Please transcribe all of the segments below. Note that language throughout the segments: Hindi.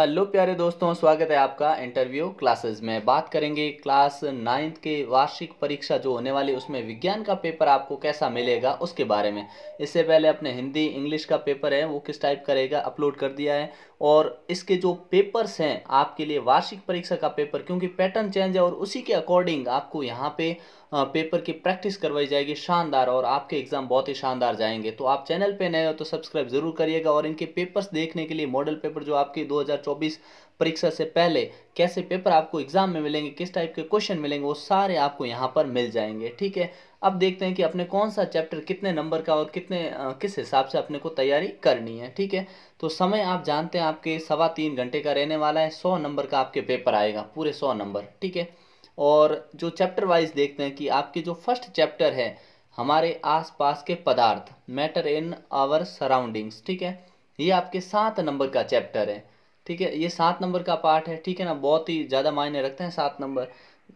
हेलो प्यारे दोस्तों स्वागत है आपका इंटरव्यू क्लासेस में बात करेंगे क्लास नाइन्थ के वार्षिक परीक्षा जो होने वाली उसमें विज्ञान का पेपर आपको कैसा मिलेगा उसके बारे में इससे पहले अपने हिंदी इंग्लिश का पेपर है वो किस टाइप करेगा अपलोड कर दिया है और इसके जो पेपर्स हैं आपके लिए वार्षिक परीक्षा का पेपर क्योंकि पैटर्न चेंज है और उसी के अकॉर्डिंग आपको यहाँ पे पेपर की प्रैक्टिस करवाई जाएगी शानदार और आपके एग्ज़ाम बहुत ही शानदार जाएंगे तो आप चैनल पे नए हो तो सब्सक्राइब ज़रूर करिएगा और इनके पेपर्स देखने के लिए मॉडल पेपर जो आपके 2024 परीक्षा से पहले कैसे पेपर आपको एग्ज़ाम में मिलेंगे किस टाइप के क्वेश्चन मिलेंगे वो सारे आपको यहाँ पर मिल जाएंगे ठीक है अब देखते हैं कि अपने कौन सा चैप्टर कितने नंबर का और कितने आ, किस हिसाब से अपने को तैयारी करनी है ठीक है तो समय आप जानते हैं आपके सवा तीन घंटे का रहने वाला है सौ नंबर का आपके पेपर आएगा पूरे सौ नंबर ठीक है और जो चैप्टर वाइज देखते हैं कि आपके जो फर्स्ट चैप्टर है हमारे आस के पदार्थ मैटर इन आवर सराउंडिंग्स ठीक है ये आपके सात नंबर का चैप्टर है ठीक है ये सात नंबर का पार्ट है ठीक है ना बहुत ही ज़्यादा मायने रखते हैं सात नंबर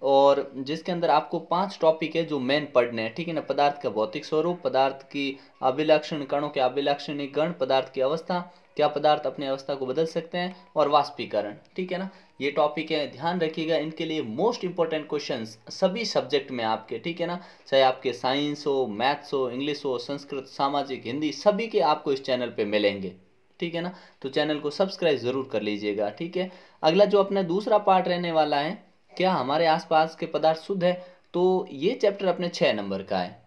और जिसके अंदर आपको पांच टॉपिक है जो मेन पढ़ने हैं ठीक है ना पदार्थ का भौतिक स्वरूप पदार्थ की अभिलक्षण कणों के अभिलक्षण गण पदार्थ की अवस्था क्या पदार्थ अपनी अवस्था को बदल सकते हैं और वाष्पीकरण ठीक है ना ये टॉपिक है ध्यान रखिएगा इनके लिए मोस्ट इंपॉर्टेंट क्वेश्चन सभी सब्जेक्ट में आपके ठीक है ना चाहे आपके साइंस हो मैथ्स हो इंग्लिश हो संस्कृत सामाजिक हिंदी सभी के आपको इस चैनल पर मिलेंगे ठीक है ना तो चैनल को सब्सक्राइब जरूर कर लीजिएगा ठीक है अगला जो अपना दूसरा पार्ट रहने वाला है क्या हमारे आसपास के पदार्थ शुद्ध है तो ये चैप्टर अपने छः नंबर का है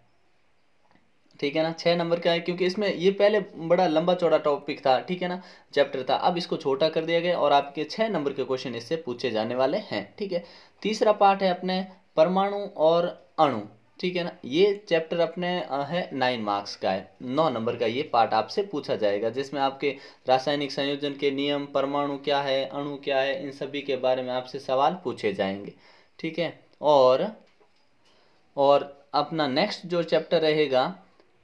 ठीक है ना छः नंबर का है क्योंकि इसमें ये पहले बड़ा लंबा चौड़ा टॉपिक था ठीक है ना चैप्टर था अब इसको छोटा कर दिया गया और आपके छः नंबर के क्वेश्चन इससे पूछे जाने वाले हैं ठीक है तीसरा पार्ट है अपने परमाणु और अणु ठीक है ना ये चैप्टर अपने है नाइन मार्क्स का है नौ नंबर का ये पार्ट आपसे पूछा जाएगा जिसमें आपके रासायनिक संयोजन के नियम परमाणु क्या है अणु क्या है इन सभी के बारे में आपसे सवाल पूछे जाएंगे ठीक है और और अपना नेक्स्ट जो चैप्टर रहेगा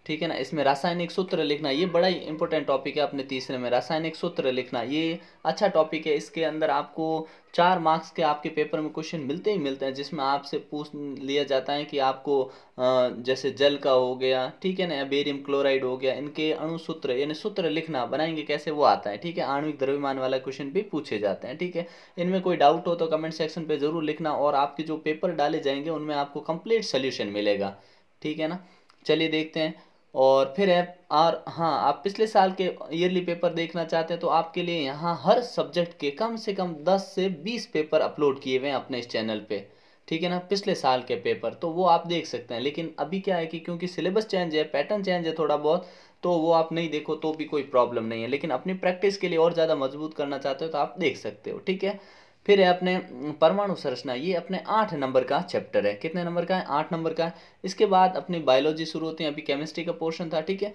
ठीक है ना इसमें रासायनिक सूत्र लिखना ये बड़ा ही इंपॉर्टेंट टॉपिक है अपने तीसरे में रासायनिक सूत्र लिखना ये अच्छा टॉपिक है इसके अंदर आपको चार मार्क्स के आपके पेपर में क्वेश्चन मिलते ही मिलते हैं जिसमें आपसे पूछ लिया जाता है कि आपको जैसे जल का हो गया ठीक है ना बेरियम क्लोराइड हो गया इनके अणुसूत्र यानी सूत्र लिखना बनाएंगे कैसे वो आता है ठीक है आणविक द्रव्यमान वाला क्वेश्चन भी पूछे जाते हैं ठीक है इनमें कोई डाउट हो तो कमेंट सेक्शन पर ज़रूर लिखना और आपके जो पेपर डाले जाएंगे उनमें आपको कंप्लीट सोल्यूशन मिलेगा ठीक है ना चलिए देखते हैं और फिर है और हाँ आप पिछले साल के ईयरली पेपर देखना चाहते हैं तो आपके लिए यहाँ हर सब्जेक्ट के कम से कम 10 से 20 पेपर अपलोड किए हुए हैं अपने इस चैनल पे ठीक है ना पिछले साल के पेपर तो वो आप देख सकते हैं लेकिन अभी क्या है कि क्योंकि सिलेबस चेंज है पैटर्न चेंज है थोड़ा बहुत तो वो आप नहीं देखो तो भी कोई प्रॉब्लम नहीं है लेकिन अपनी प्रैक्टिस के लिए और ज़्यादा मजबूत करना चाहते हो तो आप देख सकते हो ठीक है फिर है अपने परमाणु संरचना ये अपने आठ नंबर का चैप्टर है कितने नंबर का है आठ नंबर का है इसके बाद अपनी बायोलॉजी शुरू होती है अभी केमिस्ट्री का पोर्शन था ठीक है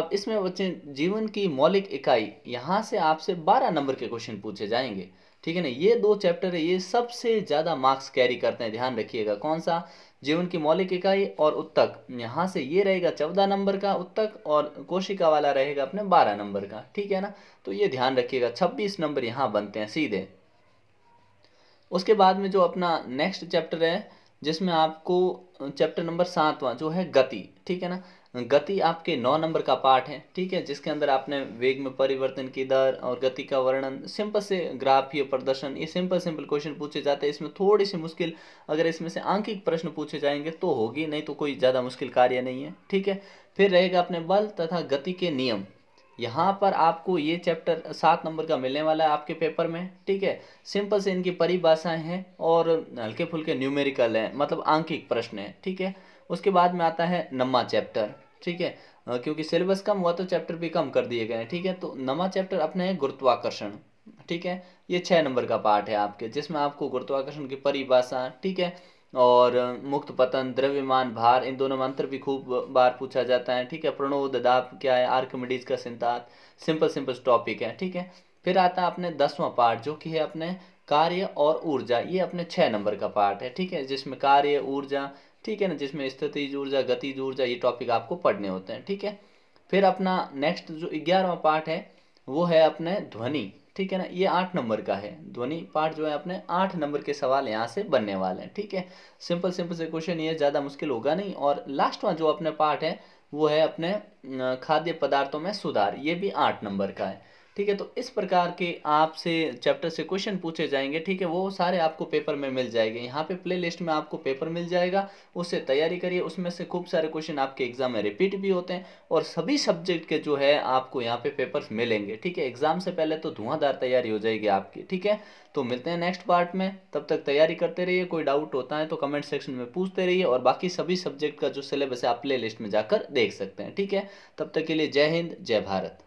अब इसमें बच्चे जीवन की मौलिक इकाई यहाँ से आपसे बारह नंबर के क्वेश्चन पूछे जाएंगे ठीक है ना ये दो चैप्टर है ये सबसे ज़्यादा मार्क्स कैरी करते हैं ध्यान रखिएगा कौन सा जीवन की मौलिक इकाई और उत्तक यहाँ से ये रहेगा चौदह नंबर का उत्तक और कोशिका वाला रहेगा अपने बारह नंबर का ठीक है ना तो ये ध्यान रखिएगा छब्बीस नंबर यहाँ बनते हैं सीधे उसके बाद में जो अपना नेक्स्ट चैप्टर है जिसमें आपको चैप्टर नंबर सातवां जो है गति ठीक है ना गति आपके नौ नंबर का पार्ट है ठीक है जिसके अंदर आपने वेग में परिवर्तन की दर और गति का वर्णन सिंपल से ग्राफीय प्रदर्शन ये सिंपल सिंपल क्वेश्चन पूछे जाते हैं इसमें थोड़ी सी मुश्किल अगर इसमें से आंकिक प्रश्न पूछे जाएंगे तो होगी नहीं तो कोई ज़्यादा मुश्किल कार्य नहीं है ठीक है फिर रहेगा अपने बल तथा गति के नियम यहाँ पर आपको ये चैप्टर सात नंबर का मिलने वाला है आपके पेपर में ठीक है सिंपल से इनकी परिभाषाएं हैं और हल्के फुल्के न्यूमेरिकल हैं मतलब आंकिक प्रश्न है ठीक है उसके बाद में आता है नम्मा चैप्टर ठीक है क्योंकि सिलेबस कम हुआ तो चैप्टर भी कम कर दिए गए हैं ठीक है तो नमा चैप्टर अपने हैं गुरुत्वाकर्षण ठीक है ये छः नंबर का पार्ट है आपके जिसमें आपको गुरुत्वाकर्षण की परिभाषा ठीक है और मुक्त पतन द्रव्यमान भार इन दोनों मंत्र भी खूब बार पूछा जाता है ठीक है प्रणव ददाप क्या है आर्कमिडीज का सिद्धांत सिंपल सिंपल टॉपिक है ठीक है फिर आता है अपने दसवां पार्ट जो कि है अपने कार्य और ऊर्जा ये अपने छः नंबर का पार्ट है ठीक है जिसमें कार्य ऊर्जा ठीक है ना जिसमें स्थिति ऊर्जा गति ऊर्जा ये टॉपिक आपको पढ़ने होते हैं ठीक है फिर अपना नेक्स्ट जो ग्यारहवा पार्ट है वो है अपने ध्वनि ठीक है ना ये आठ नंबर का है ध्वनि पाठ जो है अपने आठ नंबर के सवाल यहाँ से बनने वाले हैं ठीक है सिंपल सिंपल से क्वेश्चन ये ज़्यादा मुश्किल होगा नहीं और लास्ट वाला जो अपने पार्ट है वो है अपने खाद्य पदार्थों में सुधार ये भी आठ नंबर का है ठीक है तो इस प्रकार के आपसे चैप्टर से क्वेश्चन पूछे जाएंगे ठीक है वो सारे आपको पेपर में मिल जाएंगे यहाँ पे प्ले लिस्ट में आपको पेपर मिल जाएगा उससे तैयारी करिए उसमें से खूब सारे क्वेश्चन आपके एग्जाम में रिपीट भी होते हैं और सभी सब्जेक्ट के जो है आपको यहाँ पे पेपर्स मिलेंगे ठीक है एग्जाम से पहले तो धुआंधार तैयारी हो जाएगी आपकी ठीक है तो मिलते हैं नेक्स्ट पार्ट में तब तक तैयारी करते रहिए कोई डाउट होता है तो कमेंट सेक्शन में पूछते रहिए और बाकी सभी सब्जेक्ट का जो सिलेबस है आप प्ले लिस्ट में जाकर देख सकते हैं ठीक है तब तक के लिए जय हिंद जय भारत